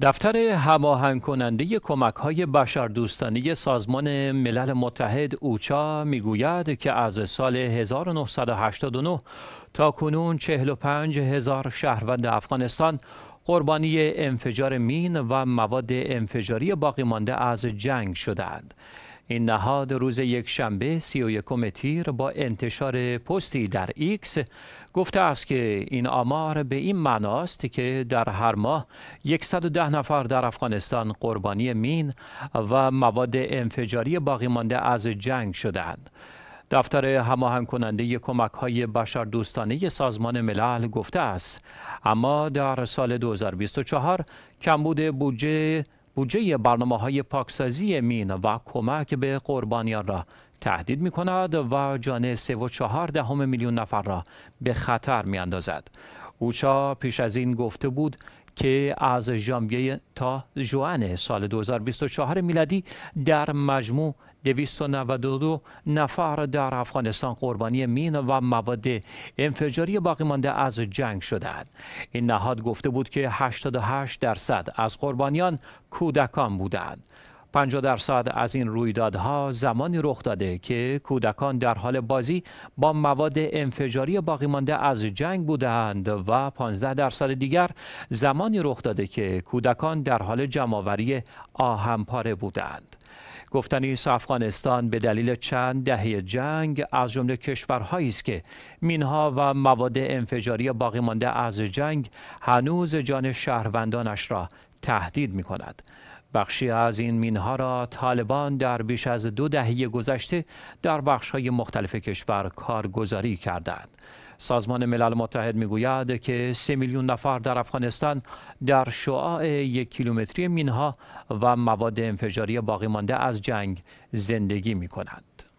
دفتر هماهنگ کننده کمک های بشردوستانه سازمان ملل متحد اوچا میگوید که از سال 1989 تا کنون 45 هزار شهروند افغانستان قربانی انفجار مین و مواد انفجاری باقی مانده از جنگ شدند. این نهاد روز یک شنبه سی و یکم تیر با انتشار پستی در ایکس گفته است که این آمار به این معناست که در هر ماه 110 نفر در افغانستان قربانی مین و مواد انفجاری باقی مانده از جنگ شدند. دفتر هماهنگ کننده کمک های بشر دوستانه سازمان ملل گفته است اما در سال 2024 کمبود بودجه بودجه برنامه های پاکسازی مین و کمک به قربانیان را تهدید می کند و جان 3.4 دهم میلیون نفر را به خطر می اندازد. اوچا پیش از این گفته بود که از ژانویه تا جوان سال 2024 میلادی در مجموع 292 نفر در افغانستان قربانی مین و مواد انفجاری باقی مانده از جنگ شدند. این نهاد گفته بود که 88 درصد از قربانیان کودکان بودند. 50 درصد از این رویدادها زمانی رخ داده که کودکان در حال بازی با مواد انفجاری باقی مانده از جنگ بودند و 15 درصد دیگر زمانی رخ داده که کودکان در حال جمعآوری آهمپاره بودند. گفتنی است افغانستان به دلیل چند دهه جنگ از جمله کشورهایی است که مینها و مواد انفجاری باقی مانده از جنگ هنوز جان شهروندانش را تهدید می کند. بخشی از این مینها را طالبان در بیش از دو دهه گذشته در های مختلف کشور کارگزاری کردند. سازمان ملل متحد میگوید که سه میلیون نفر در افغانستان در شعاع یک کیلومتری مینها و مواد انفجاری باقی مانده از جنگ زندگی می کنند.